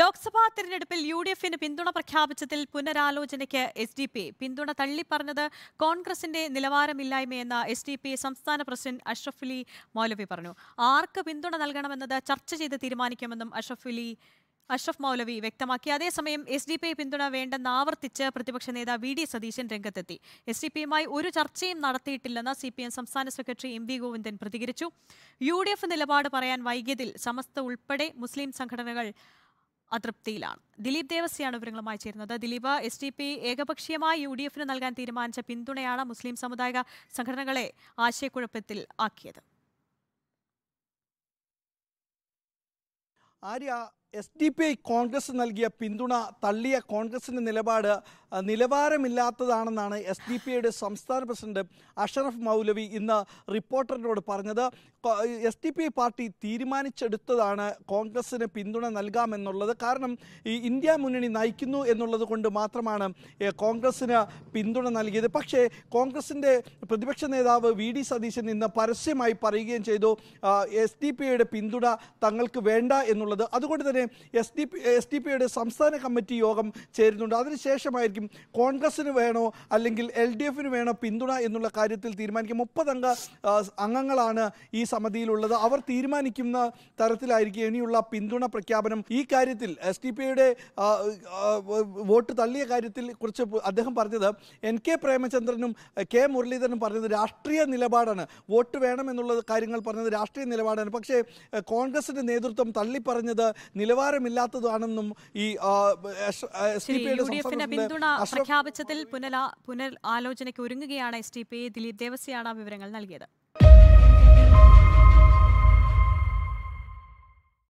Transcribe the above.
ലോക്സഭാ തെരഞ്ഞെടുപ്പിൽ U D എഫിന് പിന്തുണ പ്രഖ്യാപിച്ചതിൽ പുനരാലോചനയ്ക്ക് എസ് ഡി പി പിന്തുണ തള്ളിപ്പറഞ്ഞത് കോൺഗ്രസിന്റെ നിലവാരമില്ലായ്മയെന്ന് എസ് ഡി പി സംസ്ഥാന പ്രസിഡന്റ് അഷ്റഫ് അലി മൗലവി പറഞ്ഞു ആർക്ക് പിന്തുണ നൽകണമെന്നത് ചർച്ച ചെയ്ത് തീരുമാനിക്കുമെന്നും അഷ്റഫ് അലി അഷ്റഫ് മൗലവി വ്യക്തമാക്കി അതേസമയം എസ് ഡി പി പിന്തുണ വേണ്ടെന്ന് ആവർത്തിച്ച് പ്രതിപക്ഷ നേതാവ് വി ഡി സതീശൻ രംഗത്തെത്തി എസ് ഡി പിയുമായി ഒരു ചർച്ചയും നടത്തിയിട്ടില്ലെന്ന് സി പി എം സംസ്ഥാന സെക്രട്ടറി എം വി ഗോവിന്ദൻ പ്രതികരിച്ചു യു ഡി എഫ് നിലപാട് പറയാൻ വൈകിയതിൽ സമസ്ത ഉൾപ്പെടെ മുസ്ലിം സംഘടനകൾ അതൃപ്തിയിലാണ് ദിലീപ് ദേവസ്യാണ് വിവരങ്ങളുമായി ചേരുന്നത് ദിലീപ് എസ് ഡി പി ഏകപക്ഷീയമായി യു ഡി എഫിന് നൽകാൻ തീരുമാനിച്ച പിന്തുണയാണ് മുസ്ലിം സമുദായ സംഘടനകളെ ആശയക്കുഴപ്പത്തിൽ ആക്കിയത് ആര്യ S D P I Congress നൽകിയ പിന്തുണ തള്ളിയ കോൺഗ്രസിൻ്റെ നിലപാട് നിലവാരമില്ലാത്തതാണെന്നാണ് എസ് ഡി പി ഐയുടെ സംസ്ഥാന പ്രസിഡന്റ് അഷറഫ് മൗലവി ഇന്ന് റിപ്പോർട്ടറിനോട് പറഞ്ഞത് S D P I party തീരുമാനിച്ചെടുത്തതാണ് കോൺഗ്രസിന് പിന്തുണ നൽകാമെന്നുള്ളത് കാരണം ഈ ഇന്ത്യ മുന്നണി നയിക്കുന്നു എന്നുള്ളത് കൊണ്ട് മാത്രമാണ് കോൺഗ്രസിന് പിന്തുണ നൽകിയത് പക്ഷേ കോൺഗ്രസിൻ്റെ പ്രതിപക്ഷ നേതാവ് വി ഡി സതീശൻ ഇന്ന് പരസ്യമായി പറയുകയും ചെയ്തു എസ് ഡി പി ഐയുടെ പിന്തുണ തങ്ങൾക്ക് വേണ്ട എന്നുള്ളത് അതുകൊണ്ട് തന്നെ തന്നെ S D P S D പിയുടെ സംസ്ഥാന കമ്മിറ്റി യോഗം ചേരുന്നുണ്ട് അതിനുശേഷമായിരിക്കും കോൺഗ്രസിന് വേണോ അല്ലെങ്കിൽ എൽ ഡി എഫിന് വേണോ പിന്തുണ എന്നുള്ള കാര്യത്തിൽ തീരുമാനിക്കും മുപ്പതംഗ അംഗങ്ങളാണ് ഈ സമിതിയിലുള്ളത് അവർ തീരുമാനിക്കുന്ന തരത്തിലായിരിക്കും ഇനിയുള്ള പിന്തുണ പ്രഖ്യാപനം ഈ കാര്യത്തിൽ എസ് ഡി പിയുടെ വോട്ട് തള്ളിയ കാര്യത്തിൽ കുറിച്ച് അദ്ദേഹം പറഞ്ഞത് എൻ കെ പ്രേമചന്ദ്രനും കെ മുരളീധരനും പറഞ്ഞത് രാഷ്ട്രീയ നിലപാടാണ് വോട്ട് വേണമെന്നുള്ള കാര്യങ്ങൾ പറഞ്ഞത് രാഷ്ട്രീയ നിലപാടാണ് പക്ഷേ കോൺഗ്രസിൻ്റെ നേതൃത്വം തള്ളിപ്പറഞ്ഞത് നില നിലവാരമില്ലാത്തതാണെന്നും ഈ പ്രഖ്യാപിച്ചതിൽ പുനല പുനരാലോചനയ്ക്ക് ഒരുങ്ങുകയാണ് എസ് ടി പി ദിലീപ് ദേവസ്യാണ് വിവരങ്ങൾ നൽകിയത്